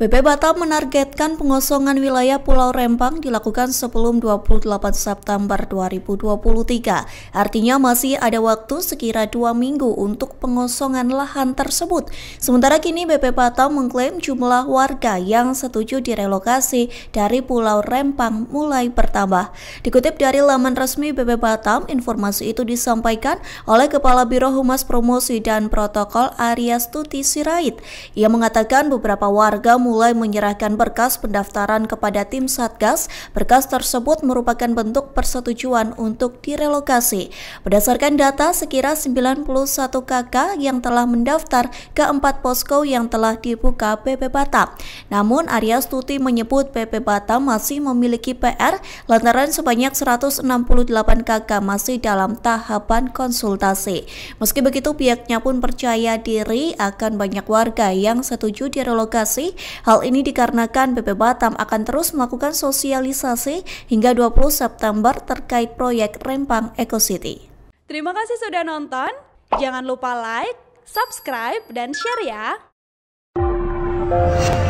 BP Batam menargetkan pengosongan wilayah Pulau Rempang dilakukan sebelum 28 September 2023. Artinya masih ada waktu sekira dua minggu untuk pengosongan lahan tersebut. Sementara kini BP Batam mengklaim jumlah warga yang setuju direlokasi dari Pulau Rempang mulai bertambah. Dikutip dari laman resmi BP Batam, informasi itu disampaikan oleh Kepala Biro Humas Promosi dan Protokol Arya Stuti Sirait. Ia mengatakan beberapa warga mulai mulai menyerahkan berkas pendaftaran kepada tim Satgas. Berkas tersebut merupakan bentuk persetujuan untuk direlokasi. Berdasarkan data, sekira 91 KK yang telah mendaftar ke empat posko yang telah dibuka PP Batam. Namun, Arya Stuti menyebut PP Batam masih memiliki PR lantaran sebanyak 168 KK masih dalam tahapan konsultasi. Meski begitu, pihaknya pun percaya diri akan banyak warga yang setuju direlokasi Hal ini dikarenakan BP Batam akan terus melakukan sosialisasi hingga 20 September terkait proyek Rempang Eco City. Terima kasih sudah nonton. Jangan lupa like, subscribe, dan share ya.